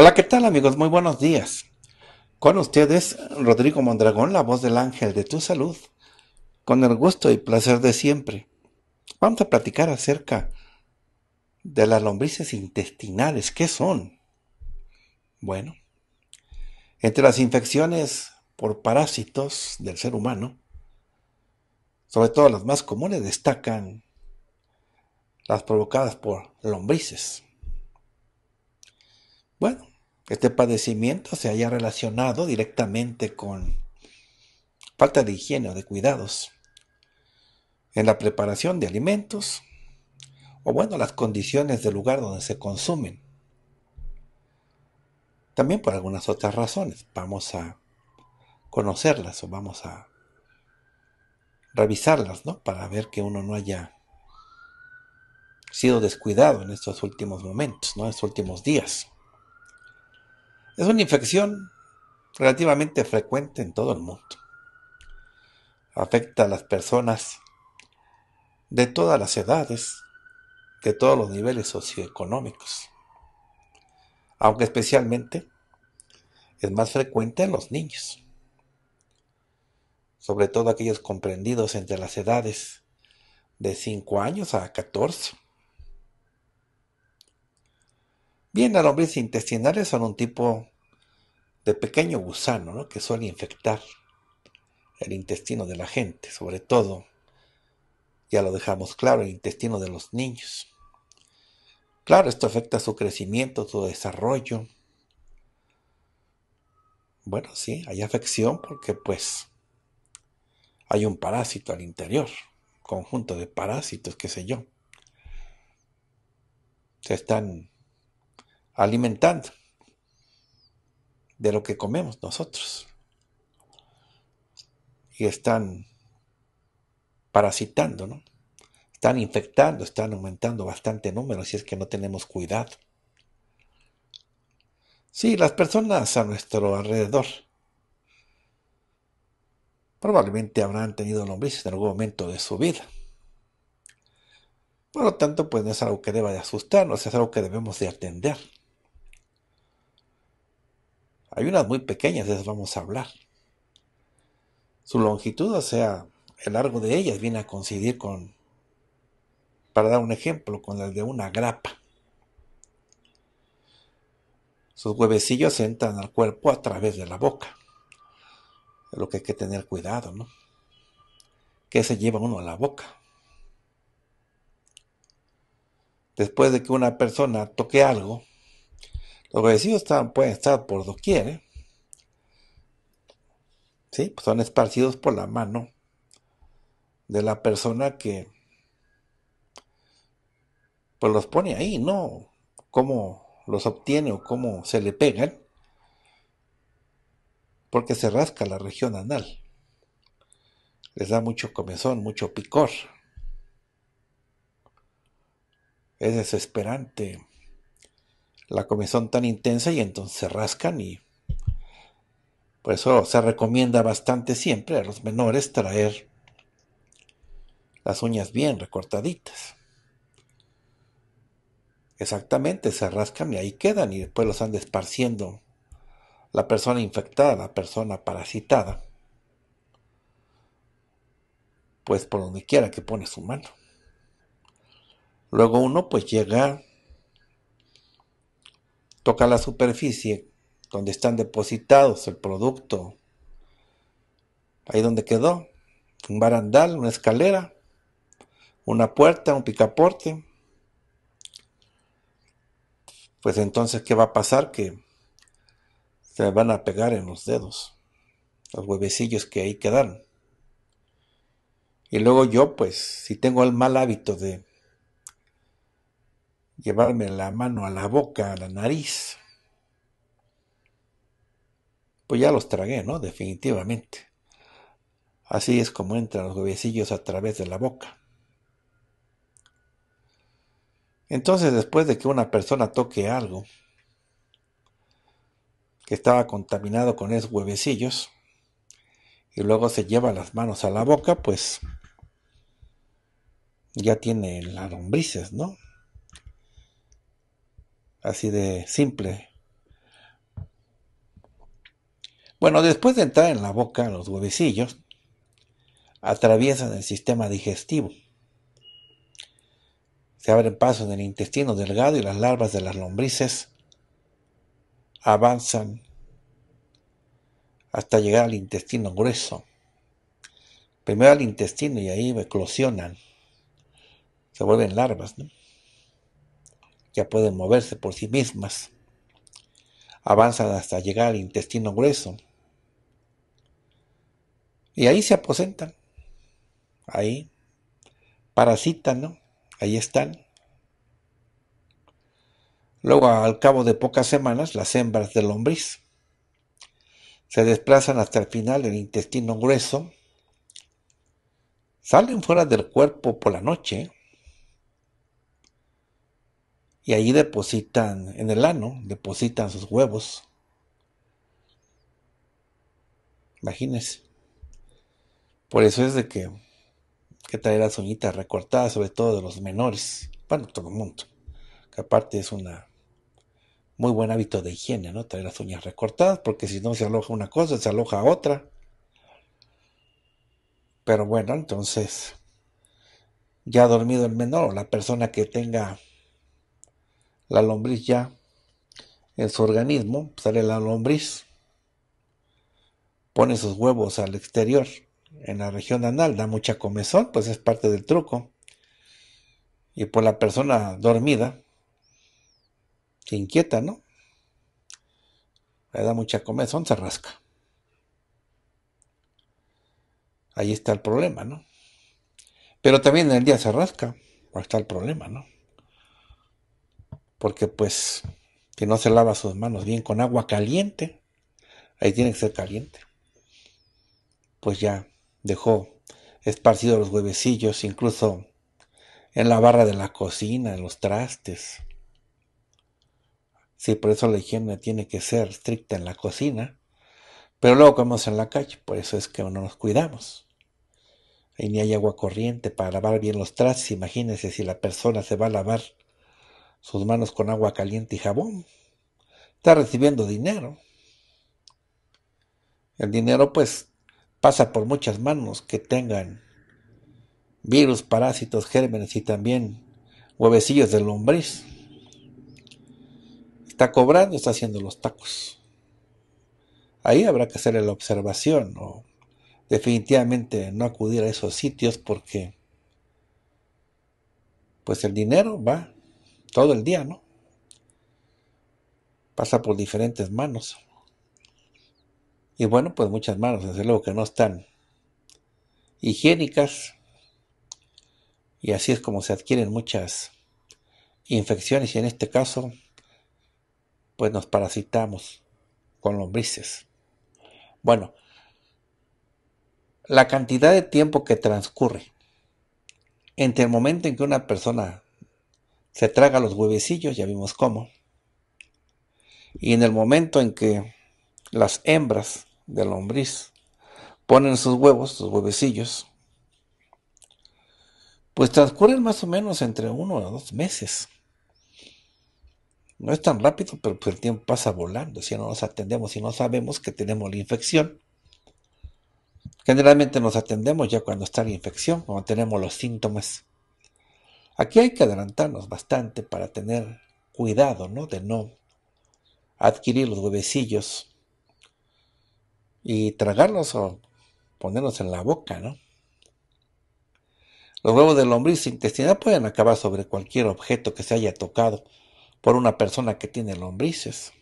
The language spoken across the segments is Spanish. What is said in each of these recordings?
Hola, ¿qué tal amigos? Muy buenos días. Con ustedes, Rodrigo Mondragón, la voz del ángel de tu salud, con el gusto y placer de siempre. Vamos a platicar acerca de las lombrices intestinales. ¿Qué son? Bueno, entre las infecciones por parásitos del ser humano, sobre todo las más comunes, destacan las provocadas por lombrices. Bueno, este padecimiento se haya relacionado directamente con falta de higiene o de cuidados en la preparación de alimentos o bueno, las condiciones del lugar donde se consumen. También por algunas otras razones. Vamos a conocerlas o vamos a revisarlas, ¿no? Para ver que uno no haya sido descuidado en estos últimos momentos, ¿no? En estos últimos días. Es una infección relativamente frecuente en todo el mundo. Afecta a las personas de todas las edades, de todos los niveles socioeconómicos, aunque especialmente es más frecuente en los niños, sobre todo aquellos comprendidos entre las edades de 5 años a 14. Bien, las intestinales son un tipo de pequeño gusano ¿no? que suele infectar el intestino de la gente, sobre todo, ya lo dejamos claro, el intestino de los niños. Claro, esto afecta su crecimiento, su desarrollo. Bueno, sí, hay afección porque pues hay un parásito al interior, conjunto de parásitos, qué sé yo. Se están alimentando de lo que comemos nosotros. Y están parasitando, ¿no? Están infectando, están aumentando bastante número si es que no tenemos cuidado. Sí, las personas a nuestro alrededor probablemente habrán tenido lombrices en algún momento de su vida. Por lo tanto, pues no es algo que deba de asustarnos, es algo que debemos de atender. Hay unas muy pequeñas, de esas vamos a hablar. Su longitud, o sea, el largo de ellas viene a coincidir con, para dar un ejemplo, con el de una grapa. Sus huevecillos entran al cuerpo a través de la boca. lo que hay que tener cuidado, ¿no? Que se lleva uno a la boca. Después de que una persona toque algo, los residuos están, pueden estar por doquier, ¿eh? ¿Sí? Pues, son esparcidos por la mano de la persona que pues los pone ahí, ¿no? Cómo los obtiene o cómo se le pegan, porque se rasca la región anal. Les da mucho comezón, mucho picor. Es desesperante la comezón tan intensa y entonces se rascan y por eso se recomienda bastante siempre a los menores traer las uñas bien recortaditas. Exactamente, se rascan y ahí quedan y después los anda esparciendo la persona infectada, la persona parasitada. Pues por donde quiera que pone su mano. Luego uno pues llega toca la superficie donde están depositados el producto, ahí donde quedó, un barandal, una escalera, una puerta, un picaporte, pues entonces, ¿qué va a pasar? Que se van a pegar en los dedos, los huevecillos que ahí quedaron. Y luego yo, pues, si tengo el mal hábito de llevarme la mano a la boca, a la nariz. Pues ya los tragué, ¿no? Definitivamente. Así es como entran los huevecillos a través de la boca. Entonces, después de que una persona toque algo que estaba contaminado con esos huevecillos, y luego se lleva las manos a la boca, pues ya tiene las lombrices, ¿no? Así de simple. Bueno, después de entrar en la boca, los huevecillos atraviesan el sistema digestivo. Se abren paso en el intestino delgado y las larvas de las lombrices avanzan hasta llegar al intestino grueso. Primero al intestino y ahí eclosionan. Se vuelven larvas, ¿no? ya pueden moverse por sí mismas. Avanzan hasta llegar al intestino grueso. Y ahí se aposentan. Ahí parasitan, ¿no? Ahí están. Luego, al cabo de pocas semanas, las hembras del lombriz se desplazan hasta el final del intestino grueso, salen fuera del cuerpo por la noche y ahí depositan, en el ano, depositan sus huevos. Imagínense. Por eso es de que, que trae las uñitas recortadas, sobre todo de los menores. Bueno, todo el mundo. Que aparte es una muy buen hábito de higiene, ¿no? Traer las uñas recortadas, porque si no se aloja una cosa, se aloja otra. Pero bueno, entonces, ya ha dormido el menor la persona que tenga la lombriz ya en su organismo, sale la lombriz, pone sus huevos al exterior, en la región anal, da mucha comezón, pues es parte del truco. Y por pues la persona dormida, se inquieta, ¿no? Le da mucha comezón, se rasca. Ahí está el problema, ¿no? Pero también en el día se rasca, ahí pues está el problema, ¿no? porque pues que no se lava sus manos bien con agua caliente, ahí tiene que ser caliente, pues ya dejó esparcidos los huevecillos, incluso en la barra de la cocina, en los trastes. Sí, por eso la higiene tiene que ser estricta en la cocina, pero luego comemos en la calle, por eso es que no nos cuidamos. Ahí ni hay agua corriente para lavar bien los trastes. Imagínense si la persona se va a lavar sus manos con agua caliente y jabón. Está recibiendo dinero. El dinero pues pasa por muchas manos que tengan virus, parásitos, gérmenes y también huevecillos de lombriz. Está cobrando, está haciendo los tacos. Ahí habrá que hacerle la observación o definitivamente no acudir a esos sitios porque pues el dinero va todo el día, ¿no? Pasa por diferentes manos. Y bueno, pues muchas manos, desde luego que no están higiénicas. Y así es como se adquieren muchas infecciones y en este caso, pues nos parasitamos con lombrices. Bueno, la cantidad de tiempo que transcurre entre el momento en que una persona se traga los huevecillos, ya vimos cómo. Y en el momento en que las hembras del lombriz ponen sus huevos, sus huevecillos, pues transcurren más o menos entre uno a dos meses. No es tan rápido, pero pues el tiempo pasa volando. Si no nos atendemos y no sabemos que tenemos la infección, generalmente nos atendemos ya cuando está la infección, cuando tenemos los síntomas. Aquí hay que adelantarnos bastante para tener cuidado, ¿no? De no adquirir los huevecillos y tragarlos o ponernos en la boca, ¿no? Los huevos de lombriz intestinal pueden acabar sobre cualquier objeto que se haya tocado por una persona que tiene lombrices.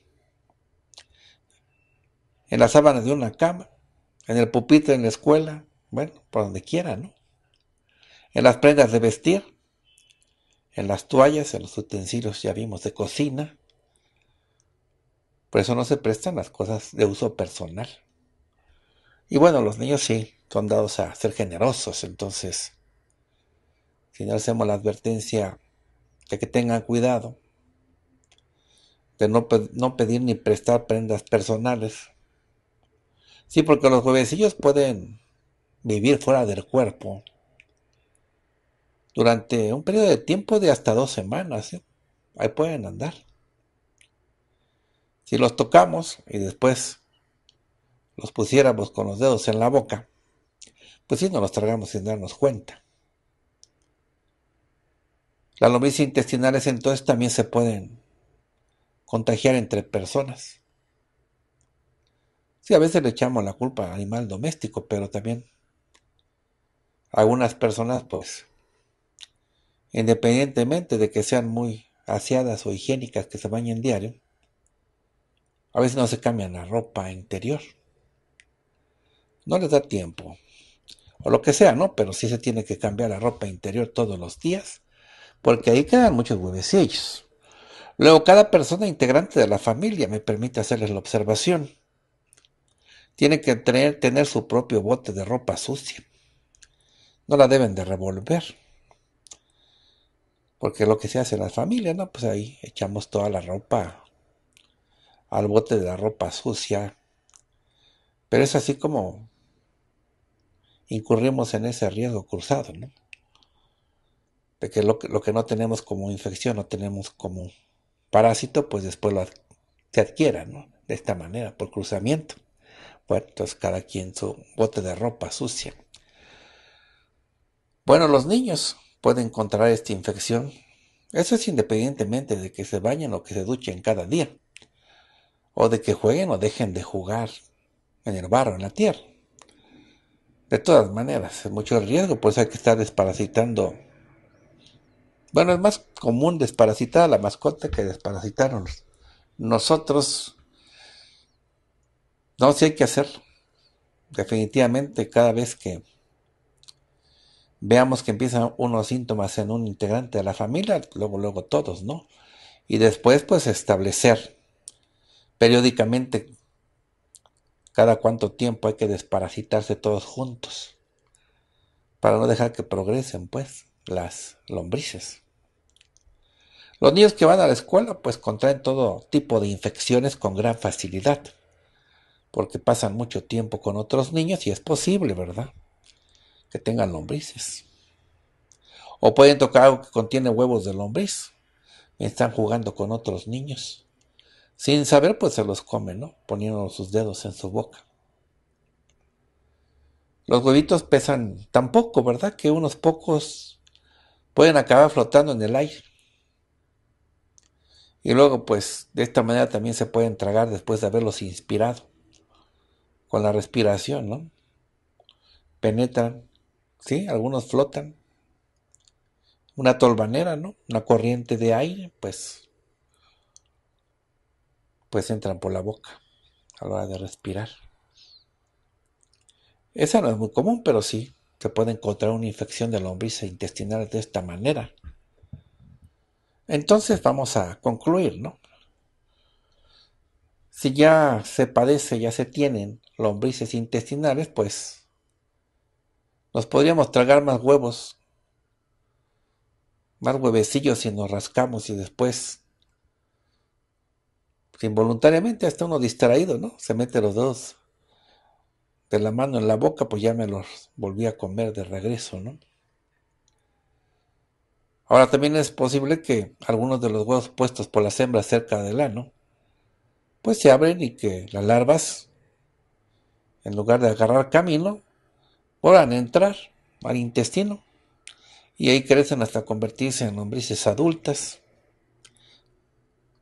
En las sábanas de una cama, en el pupito en la escuela, bueno, por donde quiera, ¿no? En las prendas de vestir, en las toallas, en los utensilios, ya vimos, de cocina. Por eso no se prestan las cosas de uso personal. Y bueno, los niños sí, son dados a ser generosos, entonces, si no hacemos la advertencia de que tengan cuidado, de no, no pedir ni prestar prendas personales. Sí, porque los juevecillos pueden vivir fuera del cuerpo durante un periodo de tiempo de hasta dos semanas. ¿eh? Ahí pueden andar. Si los tocamos y después los pusiéramos con los dedos en la boca, pues sí, nos los tragamos sin darnos cuenta. Las lombrices intestinales entonces también se pueden contagiar entre personas. Sí, a veces le echamos la culpa al animal doméstico, pero también algunas personas pues independientemente de que sean muy aseadas o higiénicas que se bañen diario, a veces no se cambian la ropa interior. No les da tiempo. O lo que sea, ¿no? Pero sí se tiene que cambiar la ropa interior todos los días, porque ahí quedan muchos huevecillos. Luego, cada persona integrante de la familia, me permite hacerles la observación, tiene que tener, tener su propio bote de ropa sucia. No la deben de revolver porque lo que se hace en las familias, ¿no? Pues ahí echamos toda la ropa al bote de la ropa sucia. Pero es así como incurrimos en ese riesgo cruzado, ¿no? De que lo, que no tenemos como infección, no tenemos como parásito, pues después se adquiera, ¿no? De esta manera, por cruzamiento. Bueno, entonces cada quien su bote de ropa sucia. Bueno, los niños puede encontrar esta infección. Eso es independientemente de que se bañen o que se duchen cada día, o de que jueguen o dejen de jugar en el barro, en la tierra. De todas maneras, es mucho riesgo, pues hay que estar desparasitando. Bueno, es más común desparasitar a la mascota que desparasitarnos. Nosotros no sé qué hay que hacerlo. Definitivamente, cada vez que veamos que empiezan unos síntomas en un integrante de la familia, luego, luego todos, ¿no? Y después, pues establecer periódicamente cada cuánto tiempo hay que desparasitarse todos juntos para no dejar que progresen, pues, las lombrices. Los niños que van a la escuela, pues, contraen todo tipo de infecciones con gran facilidad, porque pasan mucho tiempo con otros niños y es posible, ¿verdad? que tengan lombrices. O pueden tocar algo que contiene huevos de lombriz. Están jugando con otros niños. Sin saber, pues se los comen, ¿no? Poniendo sus dedos en su boca. Los huevitos pesan tan poco, ¿verdad? Que unos pocos pueden acabar flotando en el aire. Y luego, pues, de esta manera también se pueden tragar después de haberlos inspirado. Con la respiración, ¿no? Penetran algunos flotan. Una tolvanera, ¿no? Una corriente de aire, pues. Pues entran por la boca a la hora de respirar. Esa no es muy común, pero sí se puede encontrar una infección de lombrices intestinales de esta manera. Entonces vamos a concluir, ¿no? Si ya se padece, ya se tienen lombrices intestinales, pues nos podríamos tragar más huevos, más huevecillos si nos rascamos y después, involuntariamente, hasta uno distraído, ¿no? Se mete los dos de la mano en la boca, pues ya me los volví a comer de regreso, ¿no? Ahora también es posible que algunos de los huevos puestos por las hembras cerca del ano, pues se abren y que las larvas, en lugar de agarrar camino, Puedan entrar al intestino y ahí crecen hasta convertirse en lombrices adultas.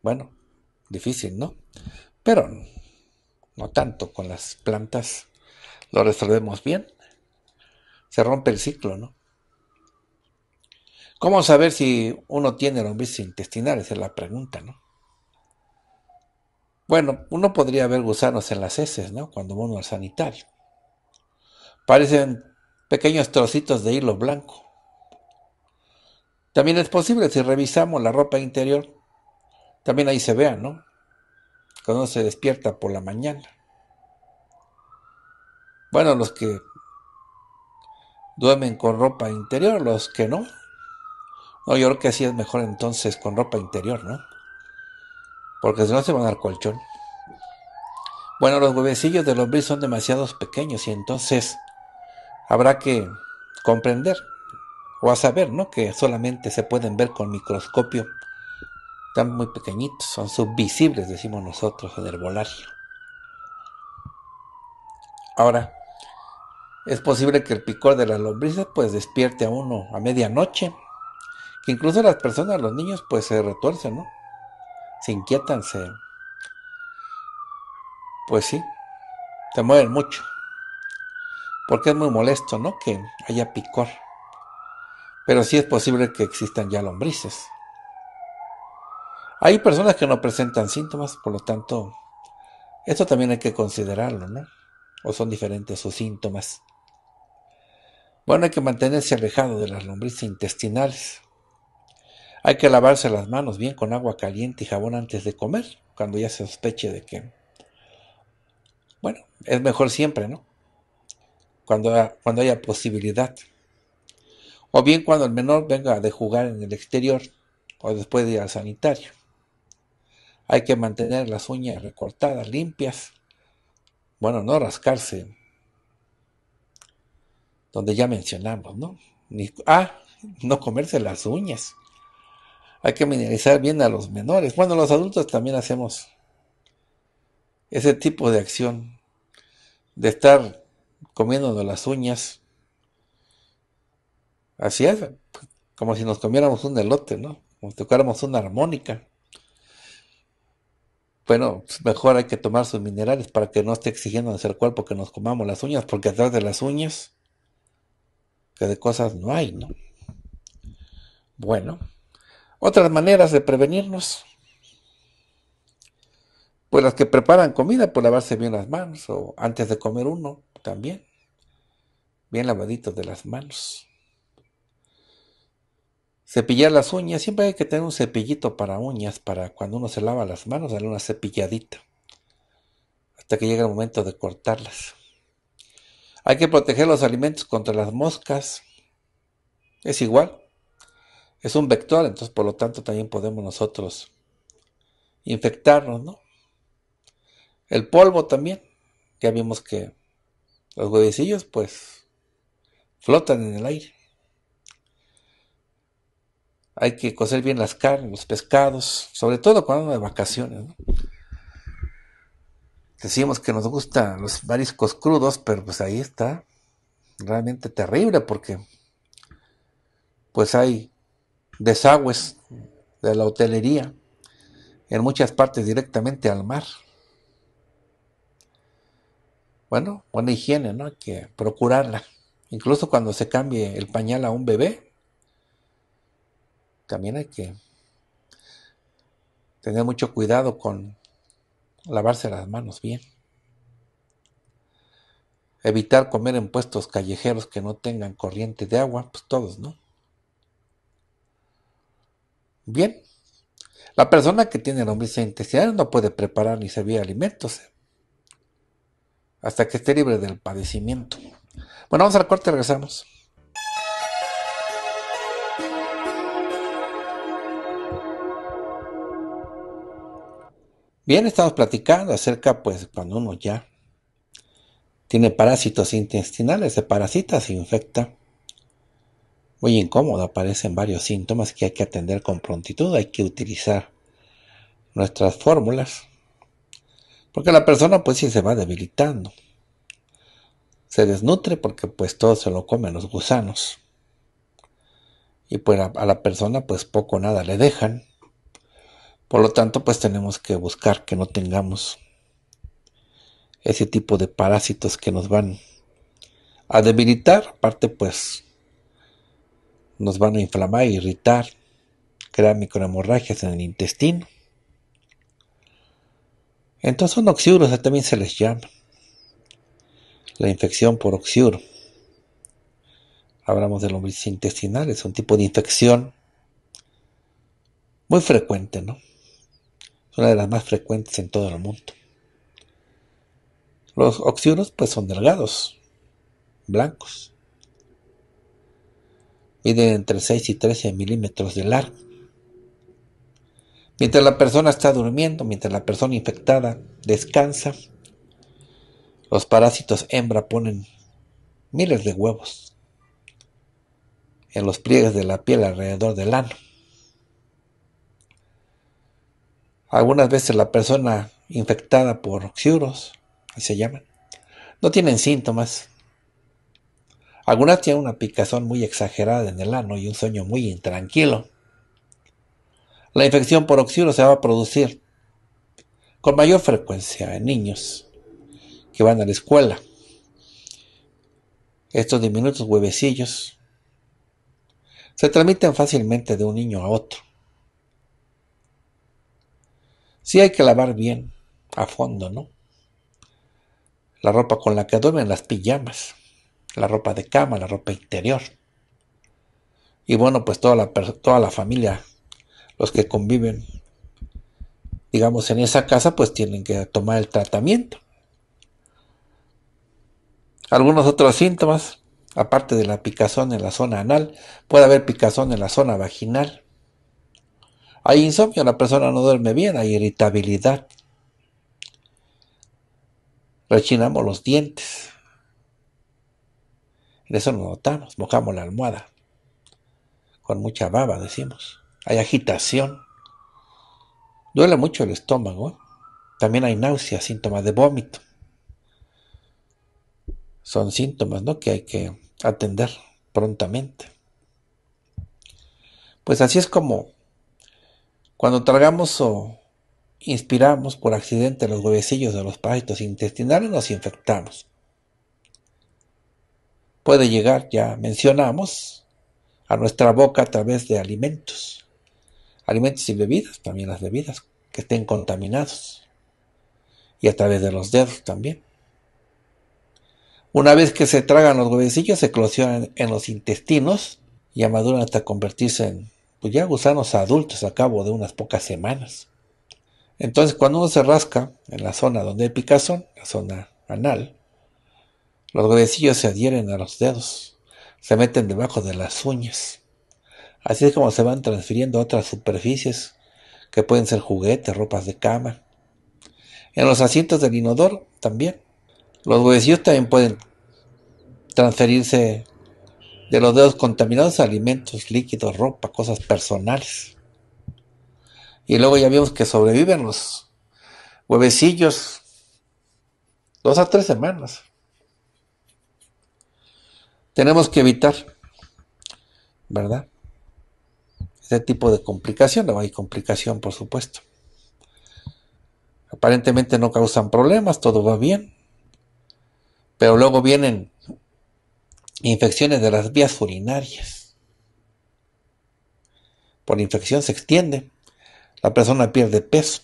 Bueno, difícil, ¿no? Pero no tanto con las plantas. Lo resolvemos bien. Se rompe el ciclo, ¿no? ¿Cómo saber si uno tiene lombrices intestinales? Es la pregunta, ¿no? Bueno, uno podría ver gusanos en las heces, ¿no? Cuando uno al sanitario. Parecen pequeños trocitos de hilo blanco. También es posible si revisamos la ropa interior, también ahí se vea, ¿no? Cuando se despierta por la mañana. Bueno, los que duermen con ropa interior, los que no. No, yo creo que así es mejor entonces con ropa interior, ¿no? Porque si no se van a dar colchón. Bueno, los huevecillos de bris son demasiados pequeños y entonces habrá que comprender o a saber, ¿no? Que solamente se pueden ver con microscopio. Están muy pequeñitos, son subvisibles, decimos nosotros en el volario Ahora, es posible que el picor de las lombrices pues despierte a uno a medianoche, que incluso las personas, los niños pues se retuercen, ¿no? Se inquietan, se... Pues sí, se mueven mucho porque es muy molesto, ¿no? Que haya picor. Pero sí es posible que existan ya lombrices. Hay personas que no presentan síntomas, por lo tanto, esto también hay que considerarlo, ¿no? O son diferentes sus síntomas. Bueno, hay que mantenerse alejado de las lombrices intestinales. Hay que lavarse las manos bien con agua caliente y jabón antes de comer, cuando ya se sospeche de que... Bueno, es mejor siempre, ¿no? cuando, haya posibilidad. O bien cuando el menor venga de jugar en el exterior o después de ir al sanitario. Hay que mantener las uñas recortadas, limpias. Bueno, no rascarse. Donde ya mencionamos, ¿no? Ni, ah, no comerse las uñas. Hay que mineralizar bien a los menores. Bueno, los adultos también hacemos ese tipo de acción de estar comiéndonos las uñas. Así es, como si nos comiéramos un elote, ¿no? Como si tocáramos una armónica. Bueno, pues mejor hay que tomar sus minerales para que no esté exigiendo de el cuerpo que nos comamos las uñas, porque atrás de las uñas, que de cosas no hay, ¿no? Bueno, otras maneras de prevenirnos, pues las que preparan comida, por pues lavarse bien las manos, o antes de comer uno, también, bien lavaditos de las manos. Cepillar las uñas, siempre hay que tener un cepillito para uñas, para cuando uno se lava las manos, darle una cepilladita, hasta que llegue el momento de cortarlas. Hay que proteger los alimentos contra las moscas, es igual, es un vector, entonces por lo tanto también podemos nosotros infectarnos, El polvo también, ya vimos que los huevecillos, pues, flotan en el aire. Hay que cocer bien las carnes, los pescados, sobre todo cuando hay de vacaciones. ¿no? Decimos que nos gustan los mariscos crudos, pero pues ahí está. Realmente terrible porque pues hay desagües de la hotelería en muchas partes directamente al mar bueno, buena higiene, ¿no? Hay que procurarla. Incluso cuando se cambie el pañal a un bebé, también hay que tener mucho cuidado con lavarse las manos bien. Evitar comer en puestos callejeros que no tengan corriente de agua, pues todos, ¿no? Bien, la persona que tiene lombriz intestinal no puede preparar ni servir alimentos, ¿eh? hasta que esté libre del padecimiento. Bueno, vamos al corte, regresamos. Bien, estamos platicando acerca, pues, cuando uno ya tiene parásitos intestinales, de parasita, se infecta. Muy incómodo, aparecen varios síntomas que hay que atender con prontitud, hay que utilizar nuestras fórmulas porque la persona pues sí se va debilitando. Se desnutre porque pues todo se lo comen los gusanos. Y pues a, la persona pues poco o nada le dejan. Por lo tanto pues tenemos que buscar que no tengamos ese tipo de parásitos que nos van a debilitar. Aparte pues nos van a inflamar irritar, crear microhemorragias en el intestino. Entonces son oxiuros también se les llama. La infección por oxiuro. Hablamos de los intestinales, un tipo de infección muy frecuente, ¿no? Es una de las más frecuentes en todo el mundo. Los oxiuros pues son delgados, blancos. Miden entre 6 y 13 milímetros de largo. Mientras la persona está durmiendo, mientras la persona infectada descansa, los parásitos hembra ponen miles de huevos en los pliegues de la piel alrededor del ano. Algunas veces la persona infectada por xiuros, así se llaman, no tienen síntomas. Algunas tienen una picazón muy exagerada en el ano y un sueño muy intranquilo la infección por oxígeno se va a producir con mayor frecuencia en niños que van a la escuela. Estos diminutos huevecillos se transmiten fácilmente de un niño a otro. Sí hay que lavar bien, a fondo, ¿no? La ropa con la que duermen las pijamas, la ropa de cama, la ropa interior. Y bueno, pues toda la, toda la familia los que conviven, digamos, en esa casa, pues tienen que tomar el tratamiento. Algunos otros síntomas, aparte de la picazón en la zona anal, puede haber picazón en la zona vaginal. Hay insomnio, la persona no duerme bien, hay irritabilidad. Rechinamos los dientes. eso nos notamos, mojamos la almohada. Con mucha baba, decimos hay agitación. Duele mucho el estómago. ¿eh? También hay náuseas, síntomas de vómito. Son síntomas que hay que atender prontamente. Pues así es como cuando tragamos o inspiramos por accidente los huevecillos de los parásitos intestinales, nos infectamos. Puede llegar, ya mencionamos, a nuestra boca a través de alimentos alimentos y bebidas, también las bebidas que estén contaminados. Y a través de los dedos también. Una vez que se tragan los huevecillos, se eclosionan en los intestinos y amaduran hasta convertirse en pues ya gusanos adultos a cabo de unas pocas semanas. Entonces, cuando uno se rasca en la zona donde hay picazón, la zona anal, los huevecillos se adhieren a los dedos, se meten debajo de las uñas Así es como se van transfiriendo a otras superficies, que pueden ser juguetes, ropas de cama. En los asientos del inodoro también. Los huevecillos también pueden transferirse de los dedos contaminados a alimentos, líquidos, ropa, cosas personales. Y luego ya vimos que sobreviven los huevecillos dos a tres semanas. Tenemos que evitar, ¿verdad? ese tipo de complicación. No hay complicación, por supuesto. Aparentemente no causan problemas, todo va bien. Pero luego vienen infecciones de las vías urinarias. Por infección se extiende. La persona pierde peso.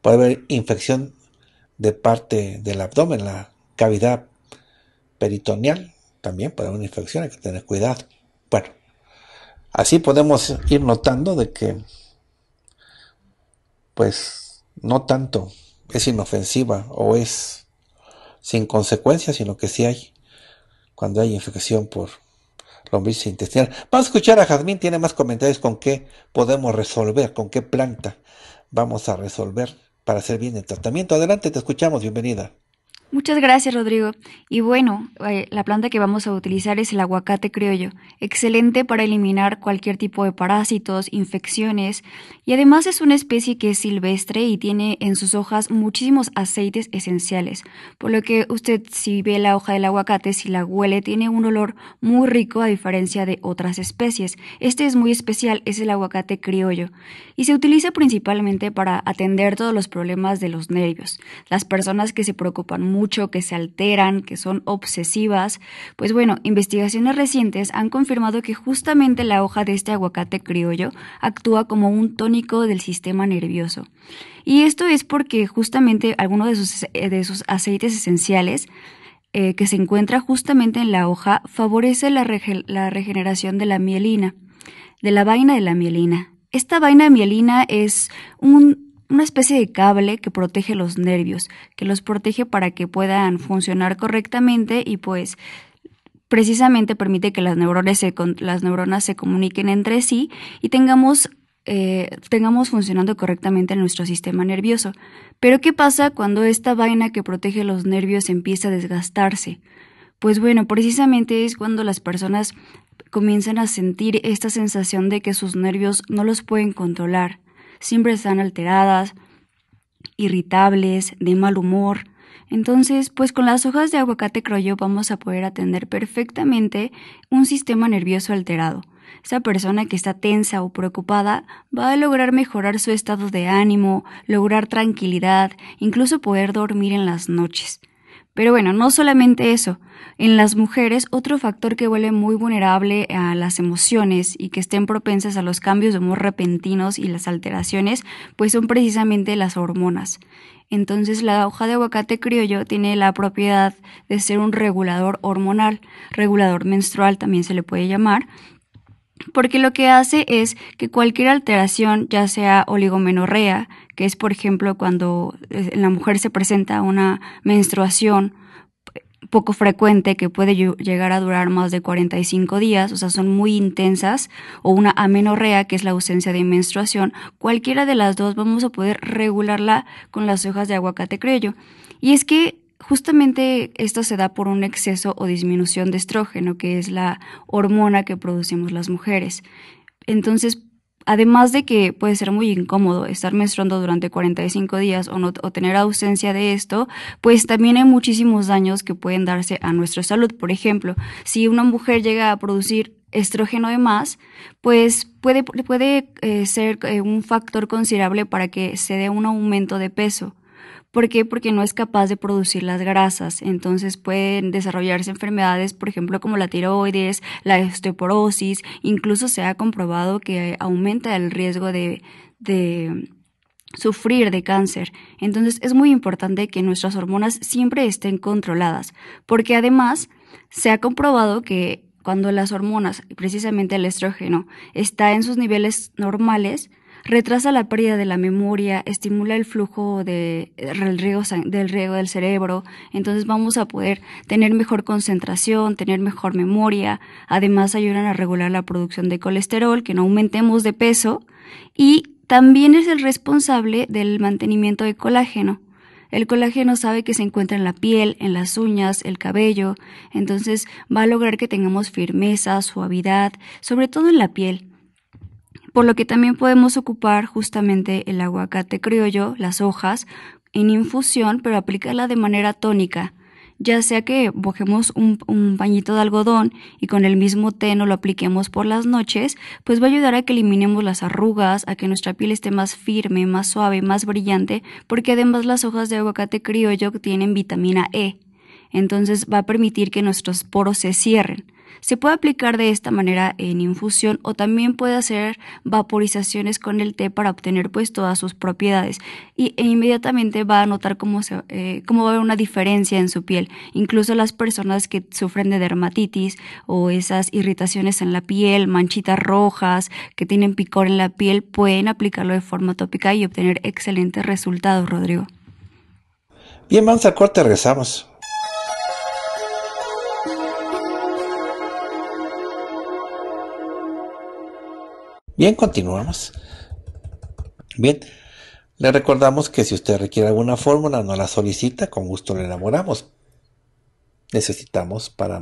Puede haber infección de parte del abdomen, la cavidad peritoneal. También puede haber una infección, hay que tener cuidado. Bueno, Así podemos ir notando de que, pues, no tanto es inofensiva o es sin consecuencias, sino que sí hay cuando hay infección por lombriz intestinal. Vamos a escuchar a Jazmín, tiene más comentarios con qué podemos resolver, con qué planta vamos a resolver para hacer bien el tratamiento. Adelante, te escuchamos, bienvenida. Muchas gracias, Rodrigo. Y bueno, eh, la planta que vamos a utilizar es el aguacate criollo, excelente para eliminar cualquier tipo de parásitos, infecciones, y además es una especie que es silvestre y tiene en sus hojas muchísimos aceites esenciales, por lo que usted si ve la hoja del aguacate, si la huele, tiene un olor muy rico a diferencia de otras especies. Este es muy especial, es el aguacate criollo, y se utiliza principalmente para atender todos los problemas de los nervios. Las personas que se preocupan mucho mucho, que se alteran, que son obsesivas, pues bueno, investigaciones recientes han confirmado que justamente la hoja de este aguacate criollo actúa como un tónico del sistema nervioso. Y esto es porque justamente alguno de sus, eh, de aceites esenciales eh, que se encuentra justamente en la hoja favorece la, la regeneración de la mielina, de la vaina de la mielina. Esta vaina mielina es un una especie de cable que protege los nervios, que los protege para que puedan funcionar correctamente y pues precisamente permite que las neuronas se, las neuronas se comuniquen entre sí y tengamos, eh, tengamos funcionando correctamente nuestro sistema nervioso. Pero ¿qué pasa cuando esta vaina que protege los nervios empieza a desgastarse? Pues bueno, precisamente es cuando las personas comienzan a sentir esta sensación de que sus nervios no los pueden controlar siempre están alteradas, irritables, de mal humor. Entonces, pues con las hojas de aguacate croyo vamos a poder atender perfectamente un sistema nervioso alterado. Esa persona que está tensa o preocupada va a lograr mejorar su estado de ánimo, lograr tranquilidad, incluso poder dormir en las noches. Pero bueno, no solamente eso. En las mujeres, otro factor que vuelve muy vulnerable a las emociones y que estén propensas a los cambios de humor repentinos y las alteraciones, pues son precisamente las hormonas. Entonces la hoja de aguacate criollo tiene la propiedad de ser un regulador hormonal, regulador menstrual también se le puede llamar, porque lo que hace es que cualquier alteración, ya sea oligomenorrea, que es por ejemplo cuando eh, en la mujer se presenta una menstruación poco frecuente que puede llegar a durar más de 45 días, o sea, son muy intensas, o una amenorrea, que es la ausencia de menstruación, cualquiera de las dos vamos a poder regularla con las hojas de aguacate crello. Y es que justamente esto se da por un exceso o disminución de estrógeno, que es la hormona que producimos las mujeres. Entonces, además de que puede ser muy incómodo estar menstruando durante 45 días o, no, tener ausencia de esto, pues también hay muchísimos daños que pueden darse a nuestra salud. Por ejemplo, si una mujer llega a producir estrógeno de más, pues puede, eh, ser eh, un factor considerable para que se dé un aumento de peso. ¿Por qué? Porque no es capaz de producir las grasas. Entonces pueden desarrollarse enfermedades, por ejemplo, como la tiroides, la osteoporosis. Incluso se ha comprobado que aumenta el riesgo de, de sufrir de cáncer. Entonces es muy importante que nuestras hormonas siempre estén controladas, porque además se ha comprobado que cuando las hormonas, precisamente el estrógeno, está en sus niveles normales, retrasa la pérdida de la memoria, estimula el flujo de, del riego del cerebro, entonces vamos a poder tener mejor concentración, tener mejor memoria, además ayudan a regular la producción de colesterol, que no aumentemos de peso y también es el responsable del mantenimiento de colágeno. El colágeno sabe que se encuentra en la piel, en las uñas, el cabello, entonces va a lograr que tengamos firmeza, suavidad, sobre todo en la piel por lo que también podemos ocupar justamente el aguacate criollo, las hojas, en infusión, pero aplicarla de manera tónica, ya sea que bojemos un, un, pañito de algodón y con el mismo té no lo apliquemos por las noches, pues va a ayudar a que eliminemos las arrugas, a que nuestra piel esté más firme, más suave, más brillante, porque además las hojas de aguacate criollo tienen vitamina E, entonces va a permitir que nuestros poros se cierren. Se puede aplicar de esta manera en infusión o también puede hacer vaporizaciones con el té para obtener pues todas sus propiedades y, e inmediatamente va a notar cómo, se, eh, cómo va a haber una diferencia en su piel. Incluso las personas que sufren de dermatitis o esas irritaciones en la piel, manchitas rojas, que tienen picor en la piel, pueden aplicarlo de forma tópica y obtener excelentes resultados, Rodrigo. Bien, vamos al corte, regresamos. Bien, continuamos. Bien, le recordamos que si usted requiere alguna fórmula, no la solicita, con gusto la elaboramos. Necesitamos para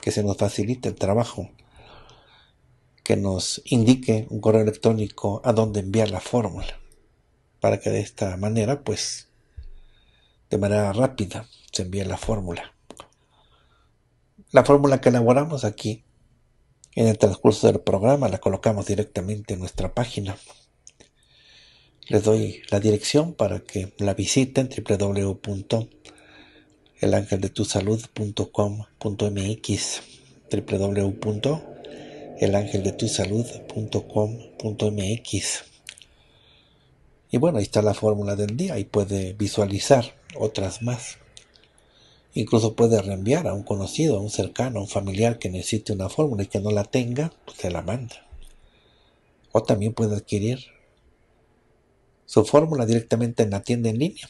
que se nos facilite el trabajo, que nos indique un correo electrónico a dónde enviar la fórmula, para que de esta manera, pues, de manera rápida, se envíe la fórmula. La fórmula que elaboramos aquí en el transcurso del programa la colocamos directamente en nuestra página. Les doy la dirección para que la visiten www.elangeldetusalud.com.mx www.elangeldetusalud.com.mx Y bueno, ahí está la fórmula del día y puede visualizar otras más. Incluso puede reenviar a un conocido, a un cercano, a un familiar que necesite una fórmula y que no la tenga, pues se la manda. O también puede adquirir su fórmula directamente en la tienda en línea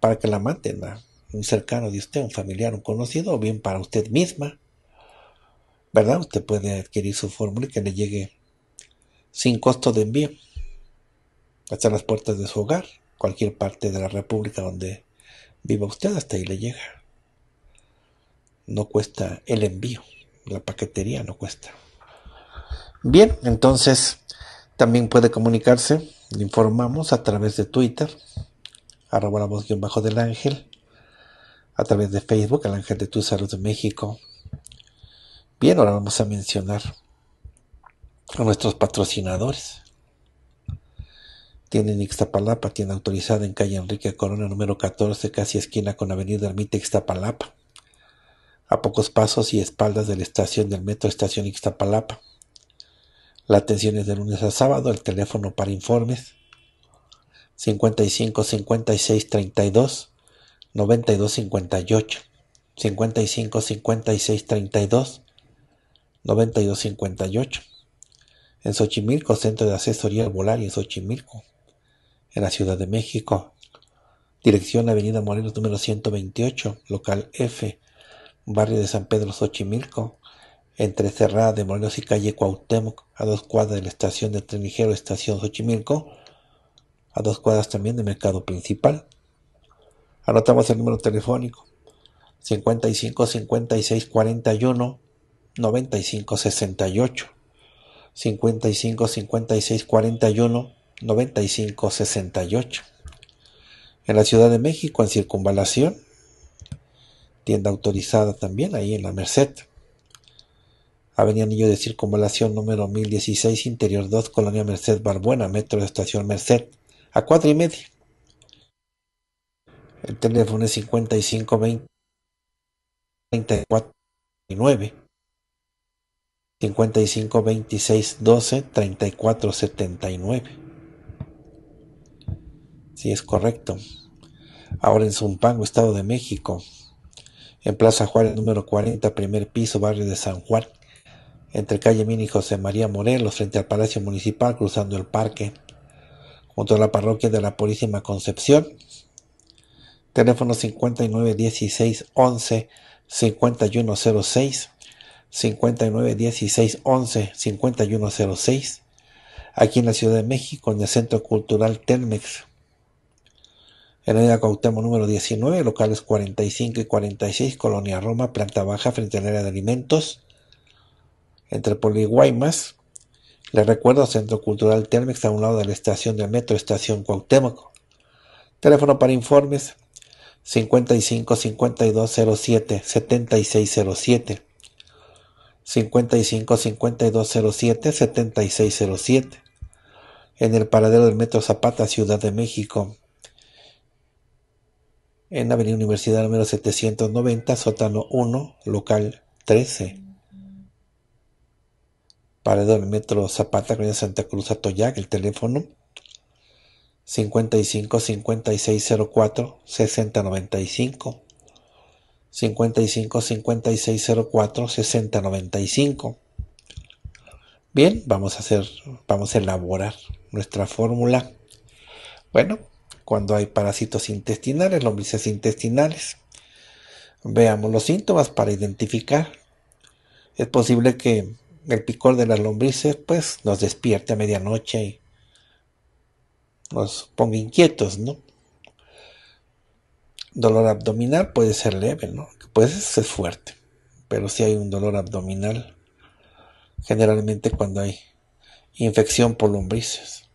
para que la manden a un cercano de usted, un familiar, un conocido, o bien para usted misma. ¿Verdad? Usted puede adquirir su fórmula y que le llegue sin costo de envío hasta las puertas de su hogar, cualquier parte de la República donde Viva usted hasta ahí le llega. No cuesta el envío, la paquetería no cuesta. Bien, entonces también puede comunicarse, le informamos a través de Twitter, arroba la voz bajo del ángel, a través de Facebook, el ángel de tu salud de México. Bien, ahora vamos a mencionar a nuestros patrocinadores tiene en Ixtapalapa, tienda autorizada en calle Enrique Corona número 14, casi esquina con avenida Ermita Ixtapalapa, a pocos pasos y espaldas de la estación del metro Estación Ixtapalapa. La atención es de lunes a sábado, el teléfono para informes 55 56 32 92 58 55 56 32 92 58 en Xochimilco, Centro de Asesoría al y en Xochimilco en la Ciudad de México. Dirección Avenida Morelos número 128, local F, barrio de San Pedro Xochimilco, entre Cerrada de Morelos y calle Cuauhtémoc, a dos cuadras de la estación de tren ligero Estación Xochimilco, a dos cuadras también del mercado principal. Anotamos el número telefónico 55 56 41 95 68 55 56 41 9568. En la Ciudad de México, en Circunvalación, tienda autorizada también ahí en la Merced. Avenida Anillo de Circunvalación número 1016, Interior 2, Colonia Merced Barbuena, Metro de Estación Merced, a 4 y media. El teléfono es 5520 34 55 12 34 79. Sí, es correcto. Ahora en Zumpango, Estado de México. En Plaza Juárez, número 40, primer piso, barrio de San Juan. Entre calle Mini y José María Morelos, frente al Palacio Municipal, cruzando el parque. Junto a la parroquia de la Purísima Concepción. Teléfono 59 11 5106 59 11 5106 aquí en la Ciudad de México en el Centro Cultural Telmex en Avenida Cuauhtémoc número 19, locales 45 y 46, Colonia Roma, planta baja frente al área de alimentos, entre Poli y Guaymas. Les recuerdo, Centro Cultural Telmex a un lado de la estación del metro, estación Cuauhtémoc. Teléfono para informes 55 5207 7607. 55 5207 7607. En el paradero del Metro Zapata, Ciudad de México en Avenida Universidad número 790, sótano 1, local 13. Pared del Metro Zapata, Avenida Santa Cruz, Atoyac, el teléfono 55 5604 6095. 55 5604 6095. Bien, vamos a hacer, vamos a elaborar nuestra fórmula. Bueno, cuando hay parásitos intestinales, lombrices intestinales. Veamos los síntomas para identificar. Es posible que el picor de las lombrices pues nos despierte a medianoche y nos ponga inquietos, ¿no? Dolor abdominal puede ser leve, ¿no? Puede ser fuerte, pero si hay un dolor abdominal, generalmente cuando hay infección por lombrices.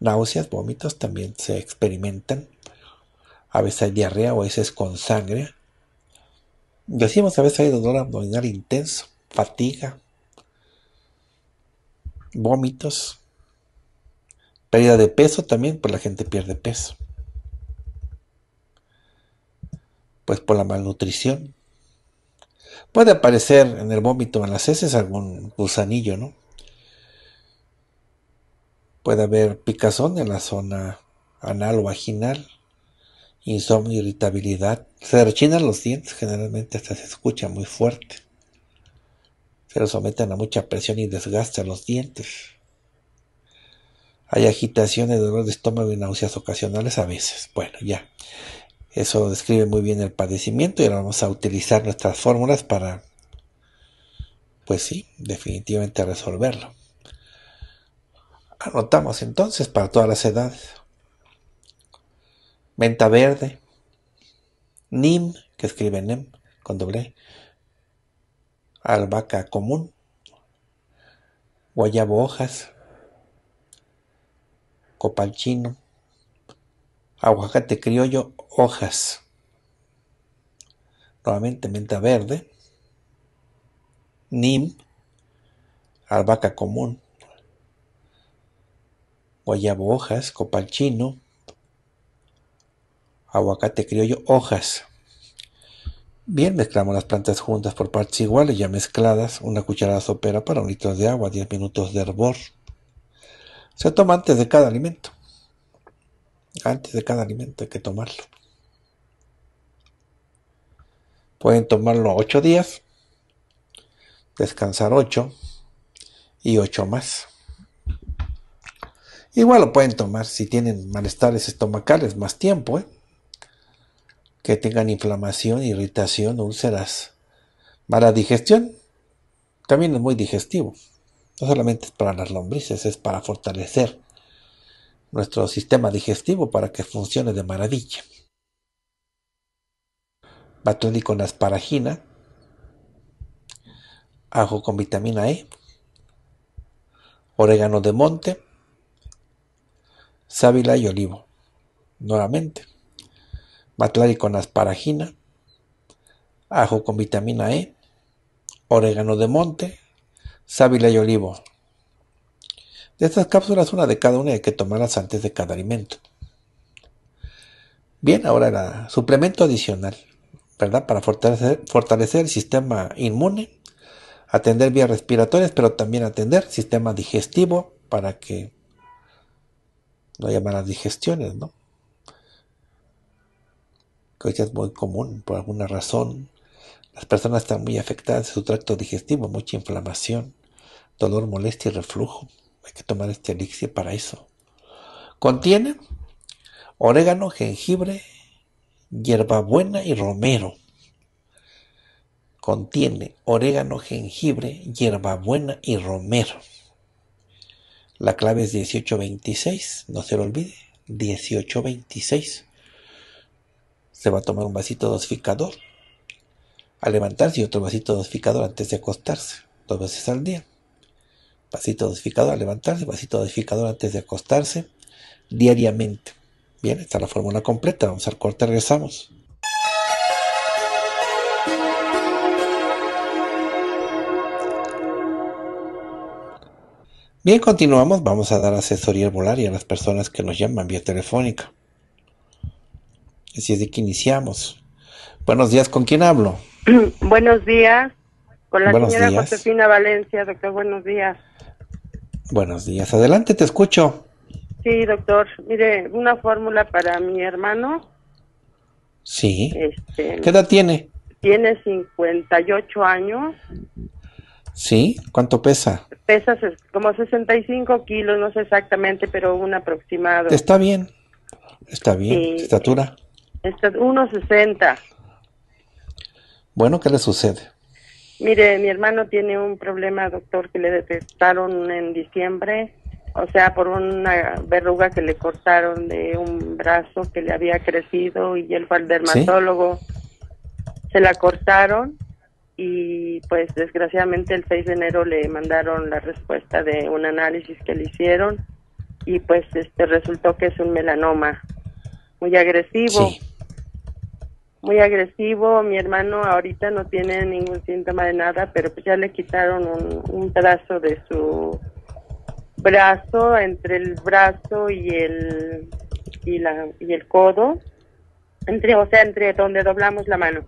Náuseas, vómitos también se experimentan. A veces hay diarrea o a veces con sangre. Decimos a veces hay dolor abdominal intenso, fatiga, vómitos, pérdida de peso también, pues la gente pierde peso. Pues por la malnutrición. Puede aparecer en el vómito, en las heces, algún gusanillo, ¿no? Puede haber picazón en la zona anal o vaginal, insomnio, irritabilidad. Se rechinan los dientes, generalmente hasta se escucha muy fuerte. Se los someten a mucha presión y desgaste a los dientes. Hay agitaciones, dolor de estómago y náuseas ocasionales a veces. Bueno, ya. Eso describe muy bien el padecimiento y ahora vamos a utilizar nuestras fórmulas para, pues sí, definitivamente resolverlo. Anotamos entonces para todas las edades. Menta verde. NIM, que escribe NEM con doble. E. Albahaca común. Guayabo hojas. Copal chino. Aguacate criollo hojas. Nuevamente menta verde. NIM. Albahaca común guayabo hojas, copal chino, aguacate criollo hojas. Bien, mezclamos las plantas juntas por partes iguales, ya mezcladas, una cucharada sopera para un litro de agua, 10 minutos de hervor. Se toma antes de cada alimento. Antes de cada alimento hay que tomarlo. Pueden tomarlo 8 días, descansar 8 y 8 más. Igual lo pueden tomar si tienen malestares estomacales más tiempo, ¿eh? que tengan inflamación, irritación, úlceras, mala digestión. También es muy digestivo. No solamente es para las lombrices, es para fortalecer nuestro sistema digestivo para que funcione de maravilla. Batuli con asparagina, ajo con vitamina E, orégano de monte, sábila y olivo. Nuevamente, batlari con asparagina, ajo con vitamina E, orégano de monte, sábila y olivo. De estas cápsulas, una de cada una hay que tomarlas antes de cada alimento. Bien, ahora el suplemento adicional, ¿verdad? Para fortalecer, fortalecer el sistema inmune, atender vías respiratorias, pero también atender sistema digestivo para que no hay malas digestiones, ¿no? Que es muy común, por alguna razón. Las personas están muy afectadas su tracto digestivo, mucha inflamación, dolor, molestia y reflujo. Hay que tomar este elixir para eso. Contiene orégano, jengibre, hierbabuena y romero. Contiene orégano, jengibre, hierbabuena y romero. La clave es 1826, no se lo olvide, 1826. Se va a tomar un vasito dosificador al levantarse y otro vasito dosificador antes de acostarse, dos veces al día. Vasito dosificador al levantarse, vasito dosificador antes de acostarse, diariamente. Bien, está la fórmula completa, vamos al corte, regresamos. Bien, continuamos. Vamos a dar asesoría y a las personas que nos llaman vía telefónica. Así es de que iniciamos. Buenos días, ¿con quién hablo? Buenos días, con la señora Josefina Valencia, doctor, buenos días. Buenos días, adelante, te escucho. Sí, doctor, mire, una fórmula para mi hermano. Sí. Este, ¿Qué edad tiene? Tiene 58 años. Sí, ¿cuánto pesa? pesa como 65 kilos, no sé exactamente, pero un aproximado. Está bien, está bien. ¿Estatura? Está 1,60. Bueno, ¿qué le sucede? Mire, mi hermano tiene un problema, doctor, que le detectaron en diciembre, o sea, por una verruga que le cortaron de un brazo que le había crecido y él fue al dermatólogo. Se la cortaron y pues desgraciadamente el 6 de enero le mandaron la respuesta de un análisis que le hicieron y pues este resultó que es un melanoma muy agresivo. Muy agresivo, mi hermano ahorita no tiene ningún síntoma de nada, pero pues ya le quitaron un, un de su brazo, entre el brazo y el y la y el codo, entre o sea, entre donde doblamos la mano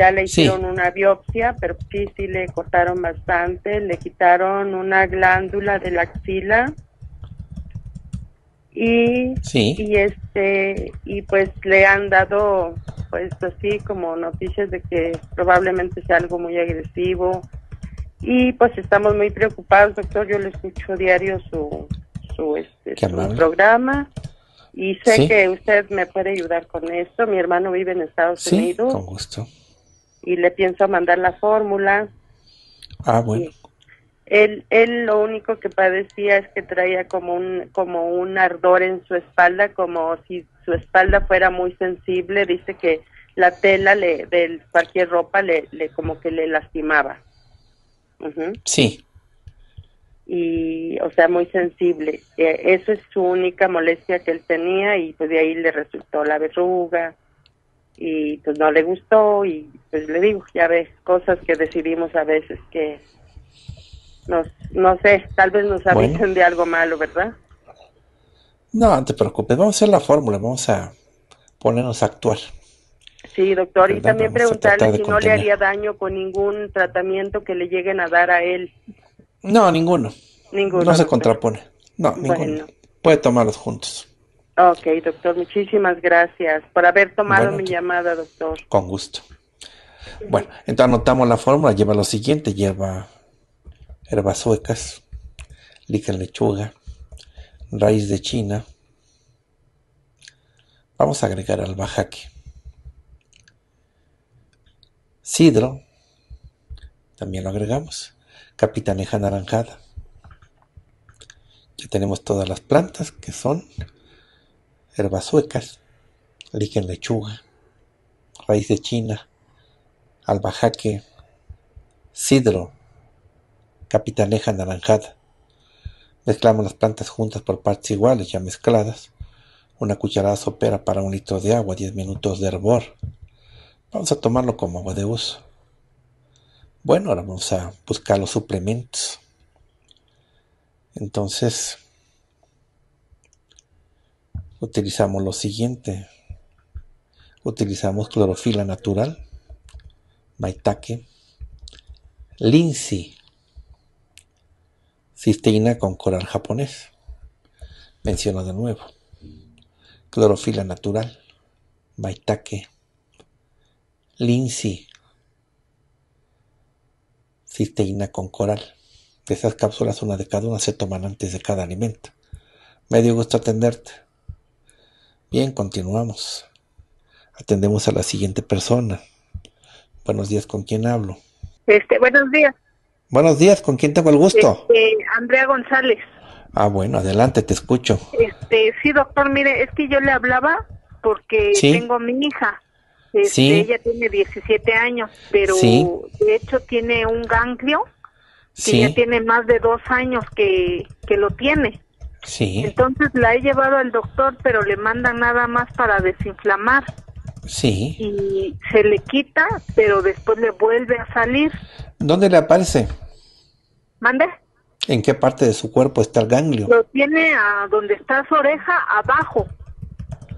ya le hicieron una biopsia, pero sí, sí le cortaron bastante, le quitaron una glándula de la axila y, este y pues le han dado pues así como noticias de que probablemente sea algo muy agresivo y pues estamos muy preocupados doctor yo le escucho diario su su este programa y sé que usted me puede ayudar con esto mi hermano vive en Estados ¿Sí? Unidos con gusto y le pienso mandar la fórmula. Ah, bueno. Él, él lo único que padecía es que traía como un, como un ardor en su espalda, como si su espalda fuera muy sensible. Dice que la tela le, de cualquier ropa le, le como que le lastimaba. mhm Sí. Y, o sea, muy sensible. Eh, esa es su única molestia que él tenía y pues de ahí le resultó la verruga, y pues no le gustó y pues le digo, ya ves, cosas que decidimos a veces que nos, no sé, tal vez nos avisen de algo malo, ¿verdad? No, no te preocupes, vamos a hacer la fórmula, vamos a ponernos a actuar. Sí, doctor, y también preguntarle si no le haría daño con ningún tratamiento que le lleguen a dar a él. No, ninguno. Ninguno. No se contrapone. No, ninguno. Puede tomarlos juntos. Ok, doctor, muchísimas gracias por haber tomado mi llamada, doctor. Con gusto. Bueno, entonces anotamos la fórmula, lleva lo siguiente, lleva herbas suecas, líquen lechuga, raíz de china. Vamos a agregar bajaque sidro, también lo agregamos, capitaneja anaranjada. Ya tenemos todas las plantas que son herbas suecas, líquen lechuga, raíz de china, albajaque, sidro, capitaneja anaranjada. Mezclamos las plantas juntas por partes iguales, ya mezcladas. Una cucharada sopera para un litro de agua, 10 minutos de hervor. Vamos a tomarlo como agua de uso. Bueno, ahora vamos a buscar los suplementos. Entonces, utilizamos lo siguiente. Utilizamos clorofila natural, maitake, linsi, cisteína con coral japonés, Menciono de nuevo, clorofila natural, maitake, linsi, cisteína con coral. De esas cápsulas, una de cada una se toman antes de cada alimento. Me dio gusto atenderte. Bien, continuamos. Atendemos a la siguiente persona. Buenos días, ¿con quién hablo? Este, buenos días. Buenos días, ¿con quién tengo el gusto? Este, Andrea González. Ah, bueno, adelante, te escucho. Este, sí, doctor, mire, es que yo le hablaba porque tengo a mi hija. Este, Ella tiene 17 años, pero de hecho tiene un ganglio que ya tiene más de dos años que, que lo tiene. Sí. Entonces la he llevado al doctor, pero le mandan nada más para desinflamar. Sí. Y se le quita, pero después le vuelve a salir. ¿Dónde le aparece? ¿Mande? ¿En qué parte de su cuerpo está el ganglio? Lo tiene a donde está su oreja, abajo.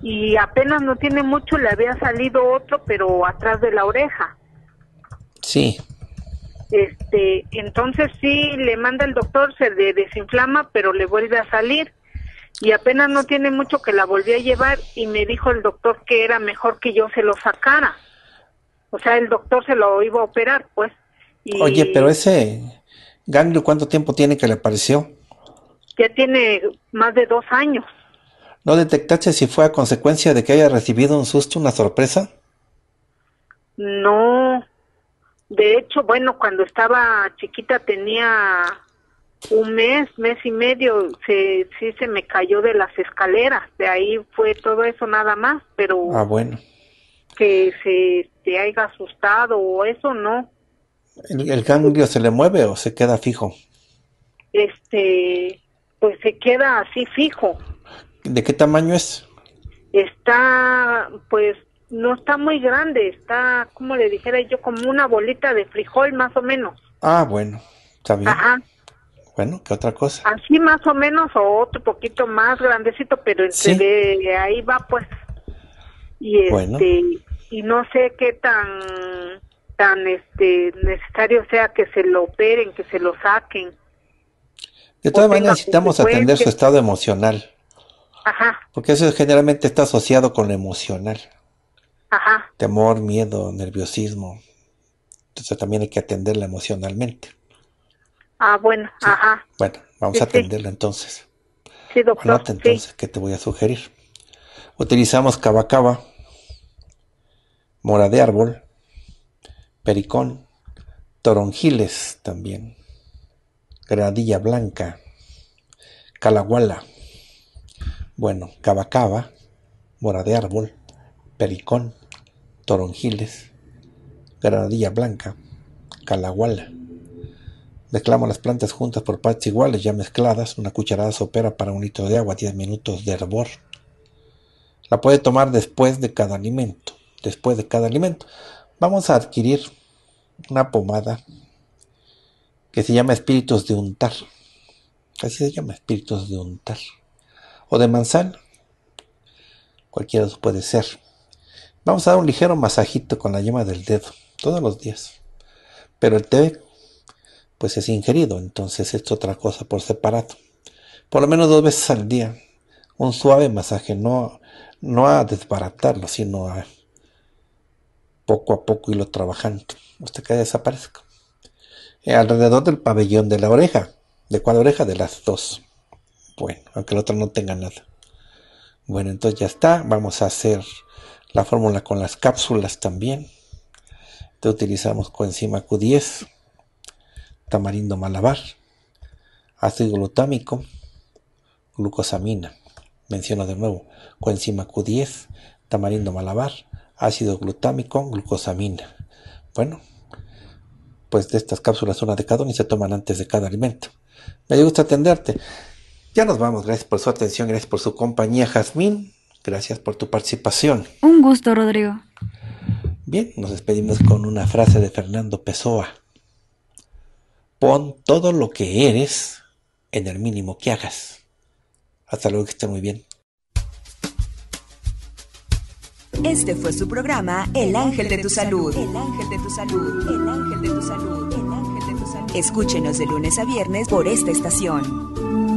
Y apenas no tiene mucho, le había salido otro, pero atrás de la oreja. Sí. Este, entonces sí le manda el doctor, se desinflama, pero le vuelve a salir. Y apenas no tiene mucho que la volví a llevar y me dijo el doctor que era mejor que yo se lo sacara. O sea, el doctor se lo iba a operar, pues. Oye, pero ese ganglio, ¿cuánto tiempo tiene que le apareció? Ya tiene más de dos años. ¿No detectaste si fue a consecuencia de que haya recibido un susto, una sorpresa? No, de hecho, bueno, cuando estaba chiquita tenía un mes, mes y medio, se, sí se me cayó de las escaleras, de ahí fue todo eso nada más, pero... Ah, bueno. Que se te haya asustado o eso, no. ¿El, ¿El, ganglio se le mueve o se queda fijo? Este, pues se queda así fijo. ¿De qué tamaño es? Está, pues, no está muy grande, está, como le dijera yo, como una bolita de frijol más o menos. Ah, bueno, está bien. Bueno, ¿qué otra cosa? Así más o menos o otro poquito más grandecito, pero ahí va pues. Y este, y no sé qué tan tan este necesario sea que se lo operen, que se lo saquen. De todas maneras necesitamos pues, atender su estado emocional. Ajá. Porque eso generalmente está asociado con lo emocional. Temor, miedo, nerviosismo. Entonces también hay que atenderla emocionalmente. Ah, bueno, ajá. Bueno, vamos a atenderla entonces. Sí, Anota entonces, ¿qué te voy a sugerir? Utilizamos cabacaba, mora de árbol, pericón, toronjiles también, granadilla blanca, calaguala. Bueno, cabacaba, mora de árbol, pericón, Toronjiles, Granadilla Blanca, Calahuala. Declamo las plantas juntas por partes iguales, ya mezcladas, una cucharada sopera para un litro de agua, 10 minutos de hervor. La puede tomar después de cada alimento. Después de cada alimento. Vamos a adquirir una pomada que se llama espíritus de untar. Así se llama, espíritus de untar. O de manzana. Cualquiera puede ser. Vamos a dar un ligero masajito con la yema del dedo todos los días. Pero el té, pues es ingerido, entonces es otra cosa por separado. Por lo menos dos veces al día. Un suave masaje, no, no a desbaratarlo, sino a poco a poco irlo trabajando hasta que desaparezca. Eh, alrededor del pabellón de la oreja. ¿De cuál oreja? De las dos. Bueno, aunque el otro no tenga nada. Bueno, entonces ya está. Vamos a hacer la fórmula con las cápsulas también. te utilizamos coenzima Q10, tamarindo malabar, ácido glutámico, glucosamina. Menciono de nuevo, coenzima Q10, tamarindo malabar, ácido glutámico, glucosamina. Bueno, pues de estas cápsulas una de cada una y se toman antes de cada alimento. Me gusta atenderte. Ya nos vamos, gracias por su atención, gracias por su compañía, Jazmín. Gracias por tu participación. Un gusto, Rodrigo. Bien, nos despedimos con una frase de Fernando Pessoa. Pon todo lo que eres en el mínimo que hagas. Hasta luego, que esté muy bien. Este fue su programa El Ángel de tu Salud. El Ángel de tu Salud. El Ángel de tu Salud. El Ángel de tu Salud. Escúchenos de lunes a viernes por esta estación.